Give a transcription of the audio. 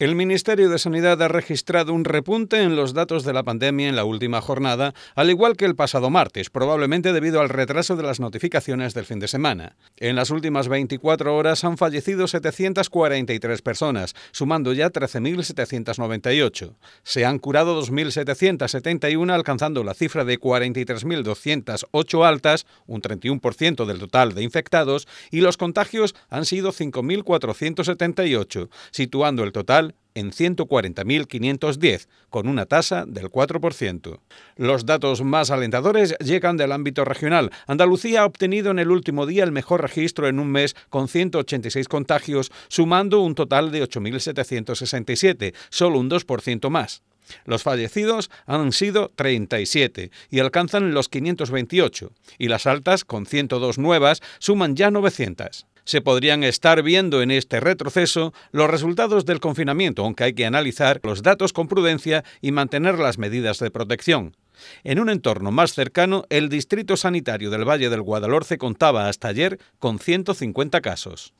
El Ministerio de Sanidad ha registrado un repunte en los datos de la pandemia en la última jornada, al igual que el pasado martes, probablemente debido al retraso de las notificaciones del fin de semana. En las últimas 24 horas han fallecido 743 personas, sumando ya 13.798. Se han curado 2.771, alcanzando la cifra de 43.208 altas, un 31% del total de infectados, y los contagios han sido 5.478, situando el total en 140.510, con una tasa del 4%. Los datos más alentadores llegan del ámbito regional. Andalucía ha obtenido en el último día el mejor registro en un mes, con 186 contagios, sumando un total de 8.767, solo un 2% más. Los fallecidos han sido 37 y alcanzan los 528, y las altas, con 102 nuevas, suman ya 900 se podrían estar viendo en este retroceso los resultados del confinamiento, aunque hay que analizar los datos con prudencia y mantener las medidas de protección. En un entorno más cercano, el Distrito Sanitario del Valle del Guadalhorce contaba hasta ayer con 150 casos.